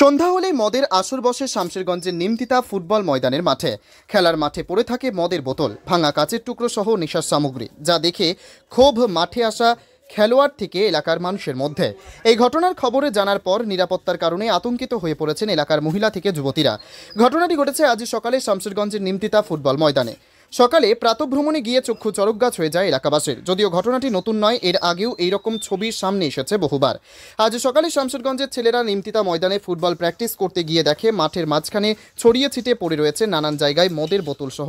সন্ধ্যা হলে মদের আসর বসে শামশেরগঞ্জের নিমতিতা ফুটবল ময়দানের মাঠে খেলার মাঠে পড়ে থাকে মদের বোতল ভাঙা কাচের টুকরো সহ নেশার সামগ্রী যা দেখে ক্ষোভ মাঠে আসা খেলোয়াড় থেকে এলাকার মানুষের মধ্যে এই ঘটনার খবরে জানার পর নিরাপত্তার কারণে আতঙ্কিত হয়ে পড়েছেন এলাকার মহিলা থেকে যুবতীরা ঘটনাটি ঘটেছে আজ সকালে শামশেরগঞ্জের নিমতিতা ফুটবল ময়দানে সকালে প্রাতভ্রমণে গিয়ে চক্ষু চরক গাছ হয়ে যায় এলাকাবাসীর যদিও ঘটনাটি নতুন নয় এর আগেও এইরকম ছবির সামনে এসেছে বহুবার আজ সকালে শামসুরগঞ্জের ছেলেরা নিমতিতা ময়দানে ফুটবল প্র্যাকটিস করতে গিয়ে দেখে মাঠের মাঝখানে ছড়িয়ে ছিটে পড়ে রয়েছে নানান জায়গায় মদের বোতল সহ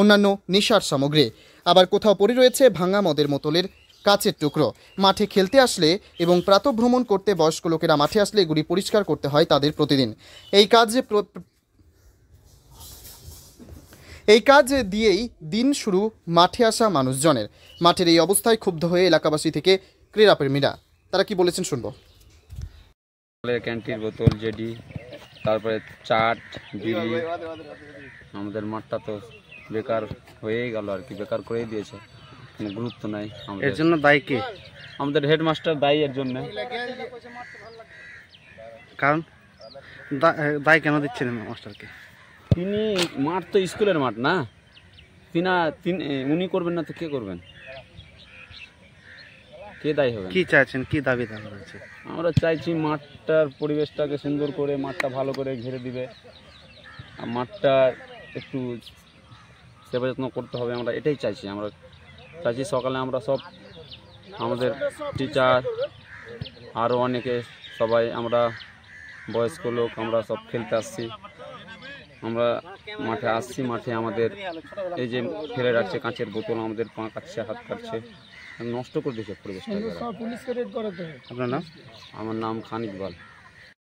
অন্যান্য নিশার সামগ্রী আবার কোথাও পড়ে রয়েছে ভাঙা মদের বোতলের কাচের টুকরো মাঠে খেলতে আসলে এবং প্রাতভ্রমণ করতে বয়স্ক লোকেরা মাঠে আসলে এগুলি পরিষ্কার করতে হয় তাদের প্রতিদিন এই কাজ এই কাজ দিয়েই দিন শুরু মাঠে আসা মানুষজনের মাঠের এই অবস্থায় ক্ষুব্ধ হয়ে এলাকাবাসী থেকে ক্রীড়াপ্রেমীরা তারা কি বলেছেন শুনবো ক্যান্টির বোতল জেডি তারপরে চাট বিড়ি আমাদের মাঠটা তো বেকার হয়ে গেল আর কি বেকার করে দিয়েছে কোনো গুরুত্ব নাই এর জন্য দায়ী কে আমাদের হেডমাস্টার দায়ী এর জন্য কারণ দায় কেন দিচ্ছেন মাস্টারকে তিনি মাঠ তো স্কুলের মাঠ না তিনা তিনি উনি করবেন না তো কে করবেন কে দায়ী হবে কি চাইছেন কি দাবি আছে আমরা চাইছি মাঠটার পরিবেশটাকে সুন্দর করে মাঠটা ভালো করে ঘিরে দিবে আর মাঠটা একটু সেবা যত্ন করতে হবে আমরা এটাই চাইছি আমরা চাইছি সকালে আমরা সব আমাদের টিচার আরও অনেকে সবাই আমরা বয়স্ক লোক আমরা সব খেলতে আসছি আমরা মাঠে আসছি মাঠে আমাদের এই যে ফেলে রাখছে কাঁচের বোতল আমাদের পা কাটছে হাত কাটছে নষ্ট করে দিয়েছে পরিবেশটা আপনার নাম আমার নাম খান ইকবাল